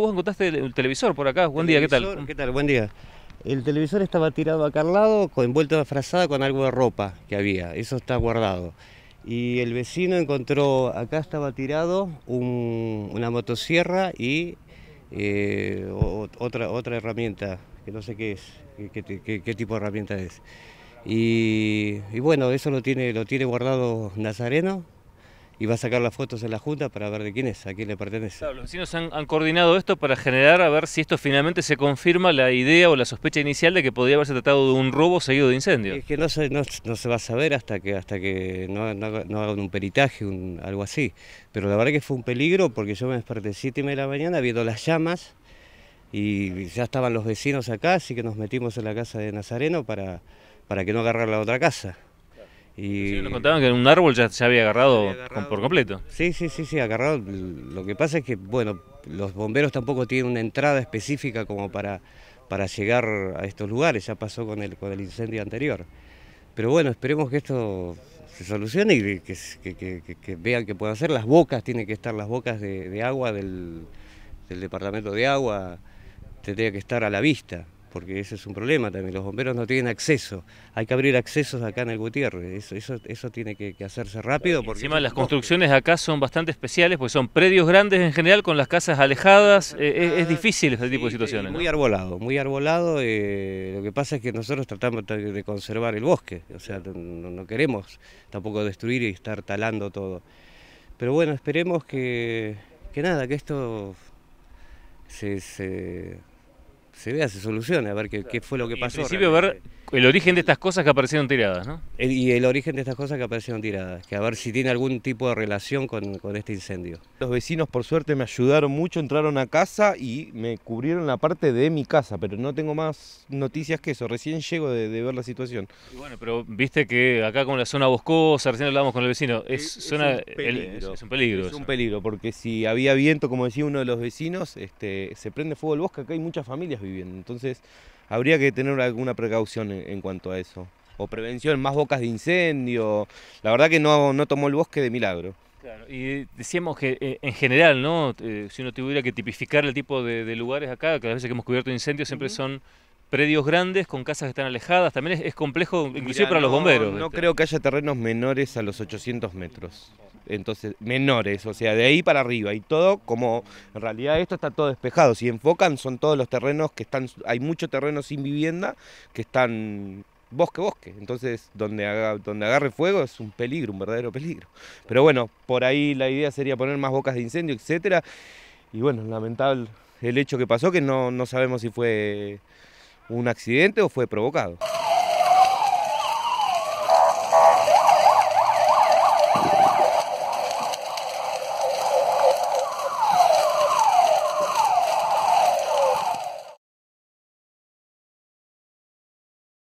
vos encontraste el televisor por acá. Buen día, ¿qué tal? ¿Qué tal? Buen día. El televisor estaba tirado acá al lado, envuelto de frazada con algo de ropa que había. Eso está guardado. Y el vecino encontró, acá estaba tirado una motosierra y eh, otra, otra herramienta, que no sé qué es, qué, tipo de herramienta es. Y, y, bueno, eso lo tiene, lo tiene guardado Nazareno y va a sacar las fotos en la Junta para ver de quién es, a quién le pertenece. los vecinos han, coordinado esto para generar, a ver si esto finalmente se confirma la idea o la sospecha inicial de que podría haberse tratado de un robo seguido de incendio. Es que no se, va a saber hasta que, hasta que no, hagan un peritaje, un, algo así. Pero la verdad que fue un peligro porque yo me desperté 7 y media de la mañana viendo las llamas y ya estaban los vecinos acá, así que nos metimos en la casa de Nazareno para, para que no agarrar la otra casa sí, nos contaban que en un árbol ya se había agarrado, por completo. Sí, sí, sí, sí, agarrado. Lo que pasa es que, bueno, los bomberos tampoco tienen una entrada específica como para, para llegar a estos lugares, ya pasó con el, con el incendio anterior. Pero bueno, esperemos que esto se solucione y que, vean que pueden hacer. Las bocas, tienen que estar las bocas de, agua del, del departamento de agua, tendría que estar a la vista porque ese es un problema también, los bomberos no tienen acceso, hay que abrir accesos acá en el Gutiérrez, eso, eso, eso tiene que, hacerse rápido. Encima las construcciones acá son bastante especiales, porque son predios grandes en general con las casas alejadas, eh, es, difícil este tipo de situaciones. Muy arbolado, muy arbolado, eh, lo que pasa es que nosotros tratamos de conservar el bosque, o sea, no, queremos tampoco destruir y estar talando todo. Pero bueno, esperemos que, nada, que esto se se vea, se soluciona, a ver qué, qué fue lo que pasó. El origen de estas cosas que aparecieron tiradas, ¿no? y el origen de estas cosas que aparecieron tiradas, que a ver si tiene algún tipo de relación con, este incendio. Los vecinos, por suerte, me ayudaron mucho, entraron a casa y me cubrieron la parte de mi casa, pero no tengo más noticias que eso, recién llego de, ver la situación. bueno, pero viste que acá con la zona boscosa, recién hablamos con el vecino, es, zona, un peligro. es, un peligro. Es un peligro, porque si había viento, como decía uno de los vecinos, este, se prende fuego el bosque, acá hay muchas familias viviendo, entonces habría que tener alguna precaución en, cuanto a eso. O prevención, más bocas de incendio. La verdad que no, no tomó el bosque de milagro. Claro, y decíamos que eh, en general, ¿no? Eh, si uno tuviera que tipificar el tipo de, lugares acá, que las veces que hemos cubierto incendios siempre son predios grandes con casas que están alejadas. También es, complejo, inclusive para los bomberos. No creo que haya terrenos menores a los 800 metros. Entonces, menores, o sea, de ahí para arriba. Y todo, como en realidad esto está todo despejado. Si enfocan, son todos los terrenos que están. Hay mucho terreno sin vivienda que están bosque, bosque. Entonces, donde, donde agarre fuego es un peligro, un verdadero peligro. Pero bueno, por ahí la idea sería poner más bocas de incendio, etc. Y bueno, lamentable el hecho que pasó, que no, no sabemos si fue un accidente o fue provocado.